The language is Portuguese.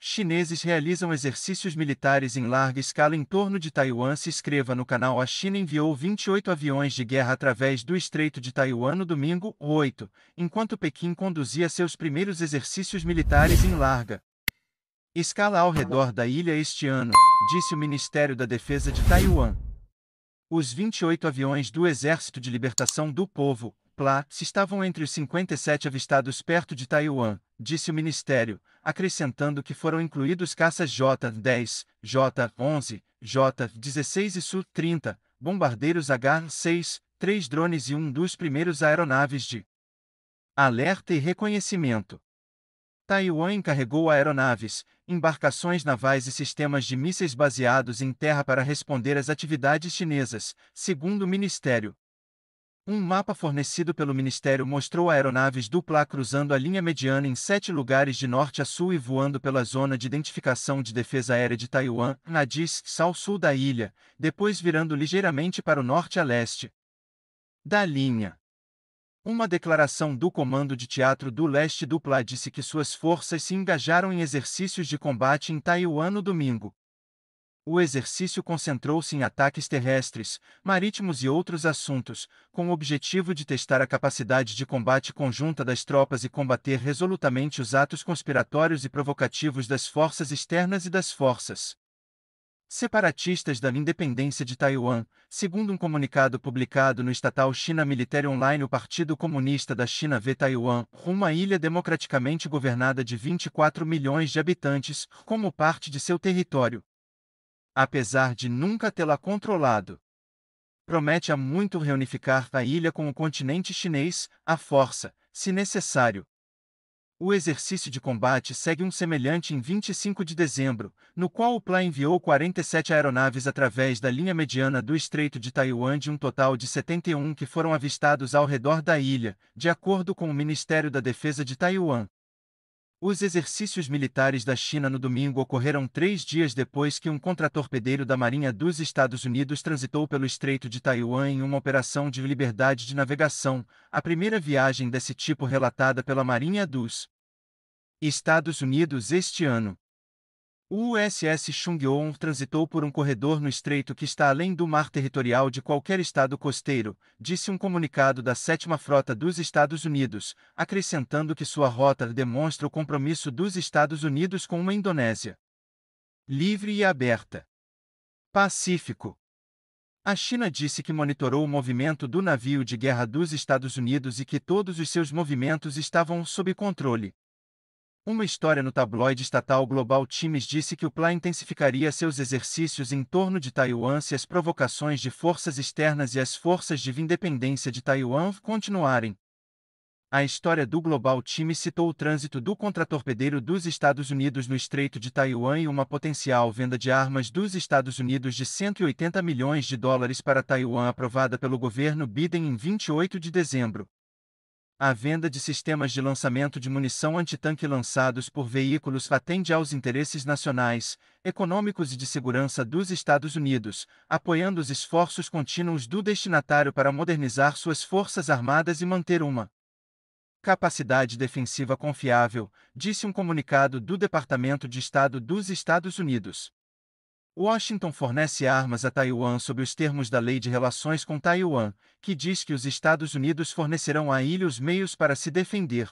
Chineses realizam exercícios militares em larga escala em torno de Taiwan. Se inscreva no canal. A China enviou 28 aviões de guerra através do Estreito de Taiwan no domingo, 8, enquanto Pequim conduzia seus primeiros exercícios militares em larga escala ao redor da ilha este ano, disse o Ministério da Defesa de Taiwan. Os 28 aviões do Exército de Libertação do Povo, se estavam entre os 57 avistados perto de Taiwan, disse o ministério, acrescentando que foram incluídos caças J-10, J-11, J-16 e Su-30, bombardeiros H-6, três drones e um dos primeiros aeronaves de alerta e reconhecimento. Taiwan encarregou aeronaves, embarcações navais e sistemas de mísseis baseados em terra para responder às atividades chinesas, segundo o ministério. Um mapa fornecido pelo Ministério mostrou aeronaves dupla cruzando a linha mediana em sete lugares de norte a sul e voando pela zona de identificação de defesa aérea de Taiwan, Nadis, ao sul da ilha, depois virando ligeiramente para o norte a leste. Da linha. Uma declaração do Comando de Teatro do Leste Dupla disse que suas forças se engajaram em exercícios de combate em Taiwan no domingo, o exercício concentrou-se em ataques terrestres, marítimos e outros assuntos, com o objetivo de testar a capacidade de combate conjunta das tropas e combater resolutamente os atos conspiratórios e provocativos das forças externas e das forças separatistas da independência de Taiwan, segundo um comunicado publicado no estatal China Military Online, o Partido Comunista da China vê Taiwan, uma ilha democraticamente governada de 24 milhões de habitantes, como parte de seu território apesar de nunca tê-la controlado. Promete a muito reunificar a ilha com o continente chinês, à força, se necessário. O exercício de combate segue um semelhante em 25 de dezembro, no qual o PLA enviou 47 aeronaves através da linha mediana do Estreito de Taiwan de um total de 71 que foram avistados ao redor da ilha, de acordo com o Ministério da Defesa de Taiwan. Os exercícios militares da China no domingo ocorreram três dias depois que um contratorpedeiro da Marinha dos Estados Unidos transitou pelo Estreito de Taiwan em uma operação de liberdade de navegação, a primeira viagem desse tipo relatada pela Marinha dos Estados Unidos este ano. O USS Chung-Yon transitou por um corredor no estreito que está além do mar territorial de qualquer estado costeiro, disse um comunicado da Sétima Frota dos Estados Unidos, acrescentando que sua rota demonstra o compromisso dos Estados Unidos com uma Indonésia livre e aberta. Pacífico. A China disse que monitorou o movimento do navio de guerra dos Estados Unidos e que todos os seus movimentos estavam sob controle. Uma história no tabloide estatal Global Times disse que o PLA intensificaria seus exercícios em torno de Taiwan se as provocações de forças externas e as forças de independência de Taiwan continuarem. A história do Global Times citou o trânsito do contratorpedeiro dos Estados Unidos no Estreito de Taiwan e uma potencial venda de armas dos Estados Unidos de 180 milhões de dólares para Taiwan aprovada pelo governo Biden em 28 de dezembro. A venda de sistemas de lançamento de munição antitanque lançados por veículos atende aos interesses nacionais, econômicos e de segurança dos Estados Unidos, apoiando os esforços contínuos do destinatário para modernizar suas forças armadas e manter uma capacidade defensiva confiável, disse um comunicado do Departamento de Estado dos Estados Unidos. Washington fornece armas a Taiwan sob os termos da Lei de Relações com Taiwan, que diz que os Estados Unidos fornecerão à ilha os meios para se defender,